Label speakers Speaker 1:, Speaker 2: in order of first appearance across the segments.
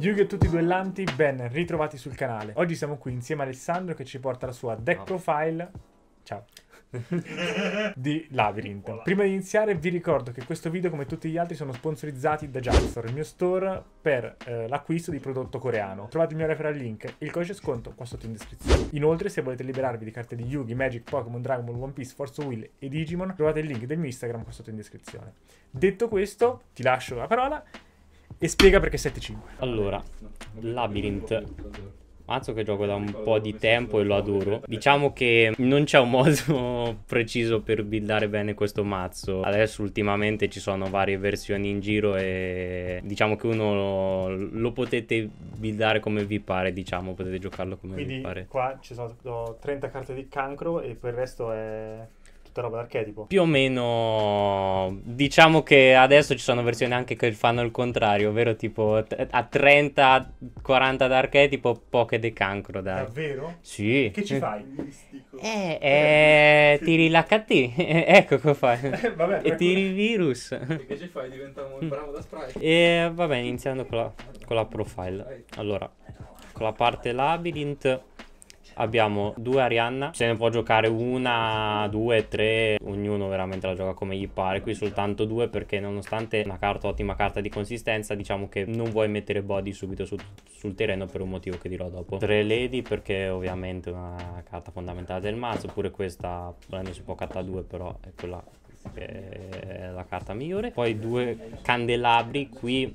Speaker 1: yu gi Tutti i duellanti, ben ritrovati sul canale. Oggi siamo qui insieme a Alessandro che ci porta la sua deck profile. Ciao. di Labyrinth. Prima di iniziare vi ricordo che questo video come tutti gli altri sono sponsorizzati da Jackstore, il mio store per eh, l'acquisto di prodotto coreano. Trovate il mio referral link e il codice sconto qua sotto in descrizione. Inoltre se volete liberarvi di carte di Yugi, Magic, Pokémon, Dragon Ball, One Piece, Force Will e Digimon trovate il link del mio Instagram qua sotto in descrizione. Detto questo ti lascio la parola e spiega perché 7-5. Allora, Labyrinth. Mazzo che
Speaker 2: gioco da un po' di tempo e lo adoro. Diciamo che non c'è un modo preciso per buildare bene questo mazzo. Adesso ultimamente ci sono varie versioni in giro e diciamo che uno lo, potete buildare come vi pare, diciamo, potete giocarlo come Quindi vi pare.
Speaker 1: Qua ci sono 30 carte di cancro e per il resto è tutta roba d'archetipo. Più
Speaker 2: o meno, diciamo che adesso ci sono versioni anche che fanno il contrario, ovvero tipo a 30-40 d'archetipo, poche de cancro. Dai. Davvero? Sì. Che ci fai? Eh, eh, tiri l'HT, ecco che fai. Eh, vabbè, e tiri il virus. E che ci fai?
Speaker 1: Diventa molto mm. bravo da sprite. E
Speaker 2: vabbè, iniziando con la, con la profile. Allora, con la parte labyrinth abbiamo due Arianna, se ne può giocare una, due, tre, ognuno veramente la gioca come gli pare, qui soltanto due perché nonostante una carta ottima carta di consistenza diciamo che non vuoi mettere body subito su, sul terreno per un motivo che dirò dopo. Tre Lady perché ovviamente è una carta fondamentale del mazzo, pure questa non si può cattare due però è quella è la carta migliore. Poi due candelabri, qui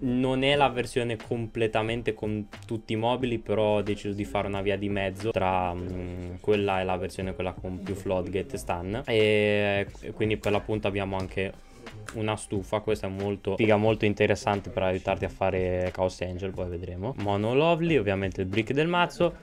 Speaker 2: non è la versione completamente con tutti i mobili, però ho deciso di fare una via di mezzo tra mh, mm, quella e la versione quella con più floodgate stun. E quindi per l'appunto abbiamo anche una stufa questa è molto figa molto interessante per aiutarti a fare Chaos Angel poi vedremo Mono Lovely ovviamente il brick del mazzo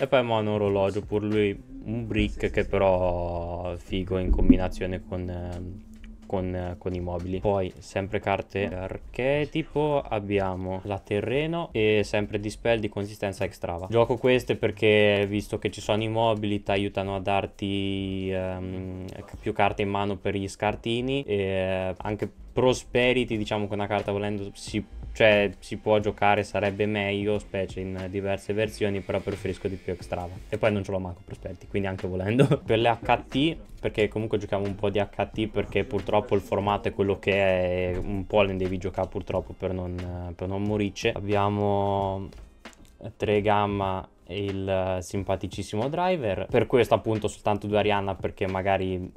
Speaker 2: e poi un Orologio, pur lui un brick che però figo in combinazione con, ehm, con, eh, con i mobili. Poi sempre carte archetipo abbiamo la terreno e sempre dispel di consistenza extrava. Gioco queste perché visto che ci sono i mobili ti aiutano a darti um, più carte in mano per gli scartini e anche per Prosperity, diciamo che una carta volendo si, cioè, si, può giocare, sarebbe meglio, specie in diverse versioni, però preferisco di più Extrava. E poi non ce l'ho manco Prosperity, quindi anche volendo. per le HT, perché comunque giochiamo un po' di HT, perché purtroppo il formato è quello che è, un po' ne devi giocare purtroppo per non, per non morirci. Abbiamo 3 gamma e il simpaticissimo driver per questo appunto soltanto due Arianna perché magari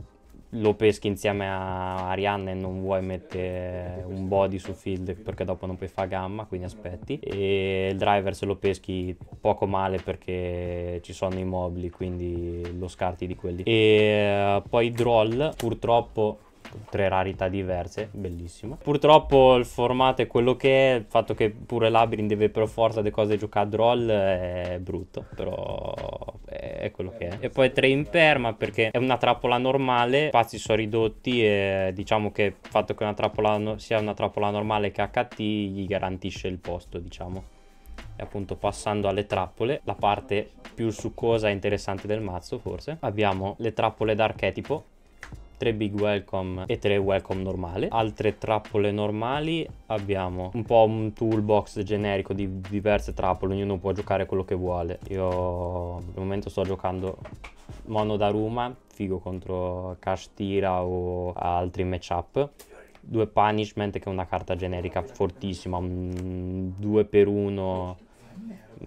Speaker 2: lo peschi insieme a Arianna e non vuoi mettere un body su field perché dopo non puoi fare gamma, quindi aspetti. E il driver se lo peschi poco male perché ci sono i mobili, quindi lo scarti di quelli. E eh, poi i Droll, purtroppo tre rarità diverse, bellissimo. Purtroppo il formato è quello che è, il fatto che pure Labyrinth deve per forza le cose giocare a roll è brutto, però è quello che è. E poi tre imperma perché è una trappola normale, i spazi sono ridotti e diciamo che il fatto che una trappola no sia una trappola normale che HT gli garantisce il posto, diciamo. E appunto passando alle trappole, la parte più succosa e interessante del mazzo forse, abbiamo le trappole d'archetipo 3 big welcome e 3 welcome normale altre trappole normali abbiamo un po' un toolbox generico di diverse trappole ognuno può giocare quello che vuole io al momento sto giocando mono da Daruma figo contro Cash Tira o altri matchup due Punishment che è una carta generica fortissima un 2 per 1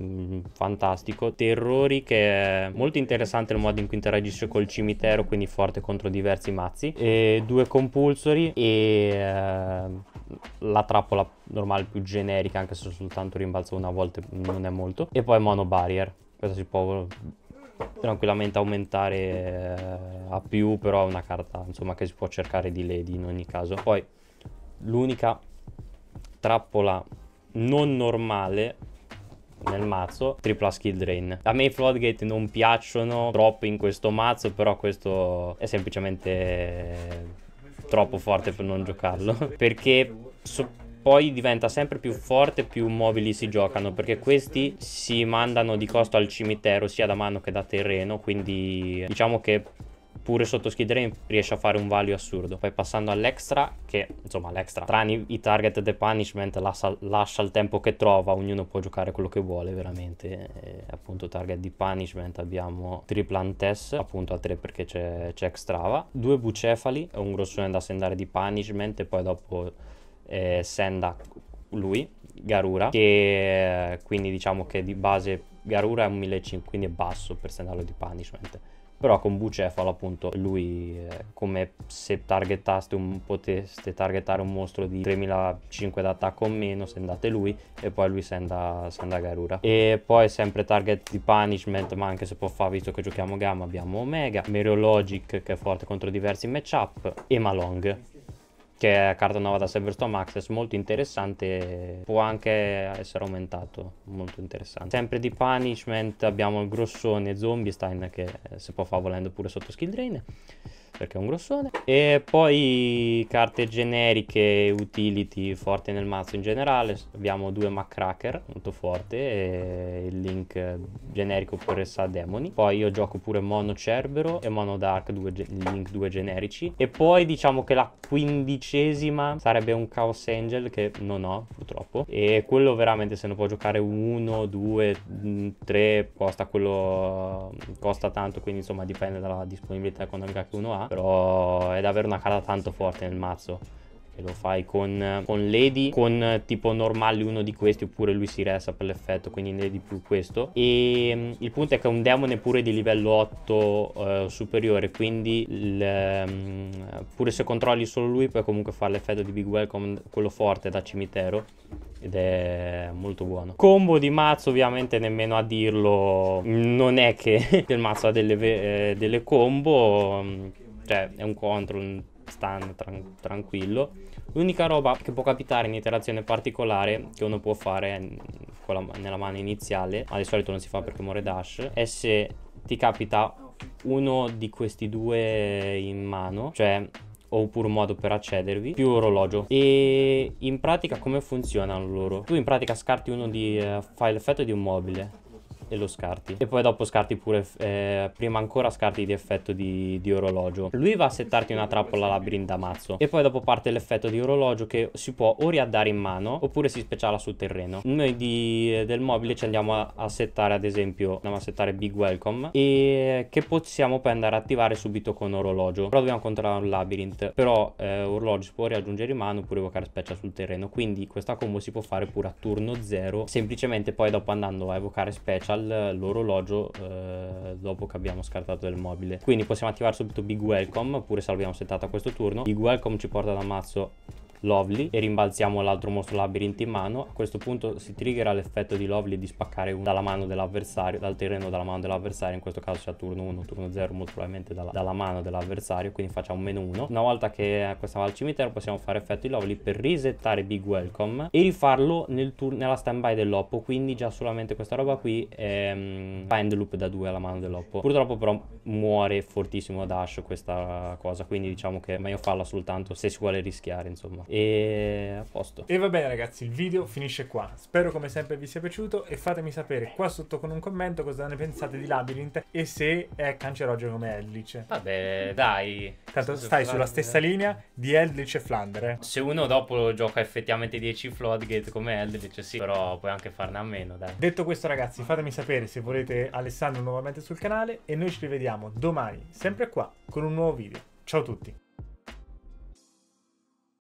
Speaker 2: Mm, fantastico. Terrori che è molto interessante il modo in cui interagisce col cimitero, quindi forte contro diversi mazzi. E due compulsori e uh, la trappola normale più generica, anche se soltanto rimbalzo una volta non è molto. E poi mono barrier. Questo si può tranquillamente aumentare eh, a più, però è una carta insomma che si può cercare di lady in ogni caso. Poi l'unica trappola non normale nel mazzo tripla skill drain a me i floodgate non piacciono troppo in questo mazzo però questo è semplicemente troppo forte per non giocarlo perché so poi diventa sempre più forte più mobili si giocano perché questi si mandano di costo al cimitero sia da mano che da terreno quindi diciamo che pure sotto schiderem riesce a fare un value assurdo. Poi passando all'extra, che insomma l'extra, tranne i target the punishment, lascia, lascia, il tempo che trova, ognuno può giocare quello che vuole veramente. E, eh, appunto target di punishment abbiamo triplantes, appunto a 3 perché c'è, c'è extrava, due bucefali, un grossone da sendare di punishment e poi dopo eh, senda lui, Garura, che eh, quindi diciamo che di base Garura è un 1500, quindi è basso per sendarlo di punishment però con Bucefalo appunto lui eh, come se targetaste un, poteste targetare un mostro di 3.500 d'attacco o meno sendate lui e poi lui senda, senda Garura e poi sempre target di punishment ma anche se può fare visto che giochiamo Gamma abbiamo Omega Meriologic che è forte contro diversi matchup e Malong che è carta nuova da Silverstone Access, molto interessante, può anche essere aumentato, molto interessante. Sempre di Punishment abbiamo il grossone Zombie Stein che si può fare volendo pure sotto skill drain perché è un grossone. E poi carte generiche, utility forti nel mazzo in generale. Abbiamo due Macracker molto forte e il link generico per sa demoni. Poi io gioco pure Mono Cerbero e Mono Dark, due link due generici. E poi diciamo che la quindicesima sarebbe un Chaos Angel che non ho purtroppo. E quello veramente se ne può giocare uno, due, mm, tre, costa quello costa tanto, quindi insomma dipende dalla disponibilità economica che uno ha però è davvero una carta tanto forte nel mazzo Che lo fai con, con Lady Con tipo normale uno di questi Oppure lui si resta per l'effetto Quindi ne di più questo E mm, il punto è che è un demone pure di livello 8 eh, superiore Quindi il, mm, pure se controlli solo lui Puoi comunque fare l'effetto di Big Welcome Quello forte da cimitero ed è molto buono. Combo di mazzo, ovviamente, nemmeno a dirlo, non è che il mazzo ha delle, eh, delle combo mm, cioè è un control un stun tran tranquillo. L'unica roba che può capitare in iterazione particolare che uno può fare la, nella mano iniziale, ma di solito non si fa perché muore dash, è se ti capita uno di questi due in mano, cioè oppure un modo per accedervi più orologio e in pratica come funzionano loro tu in pratica scarti uno di uh, eh, fai l'effetto di un mobile e lo scarti. E poi dopo scarti pure, eh, prima ancora scarti di effetto di, di, orologio. Lui va a settarti una trappola labirinto mazzo. E poi dopo parte l'effetto di orologio che si può o riaddare in mano oppure si speciala sul terreno. Noi di, del mobile ci andiamo a, a settare ad esempio, andiamo a settare Big Welcome e che possiamo poi andare a attivare subito con orologio. Però dobbiamo controllare un labirinto. Però eh, orologio si può riaggiungere in mano oppure evocare specie sul terreno. Quindi questa combo si può fare pure a turno 0 semplicemente poi dopo andando a evocare special dall'orologio eh, dopo che abbiamo scartato del mobile. Quindi possiamo attivare subito Big Welcome, oppure salviamo settata questo turno. Big Welcome ci porta da mazzo Lovely e rimbalziamo l'altro mostro labirinto in mano. A questo punto si triggerà l'effetto di Lovely di spaccare un, dalla mano dell'avversario, dal terreno dalla mano dell'avversario, in questo caso c'è turno 1, turno 0 molto probabilmente dalla, dalla mano dell'avversario, quindi facciamo meno 1. Una volta che questa va al cimitero possiamo fare effetto di Lovely per risettare Big Welcome e rifarlo nel nella standby dell'oppo, quindi già solamente questa roba qui è ehm, fa loop da 2 alla mano dell'oppo. Purtroppo però muore fortissimo dash questa cosa, quindi diciamo che è meglio farla soltanto se si vuole rischiare, insomma. E a posto.
Speaker 1: E va bene ragazzi, il video finisce qua. Spero come sempre vi sia piaciuto e fatemi sapere qua sotto con un commento cosa ne pensate di Labyrinth e se è cancerogeno come Eldritch.
Speaker 2: Vabbè, dai. Tanto stai sulla stessa
Speaker 1: linea di Eldritch e Flandre.
Speaker 2: Se uno dopo gioca effettivamente 10 Floodgate come Eldritch, sì, però puoi anche farne a meno, dai.
Speaker 1: Detto questo ragazzi, fatemi sapere se volete Alessandro nuovamente sul canale e noi ci rivediamo domani, sempre qua, con un nuovo video. Ciao a tutti!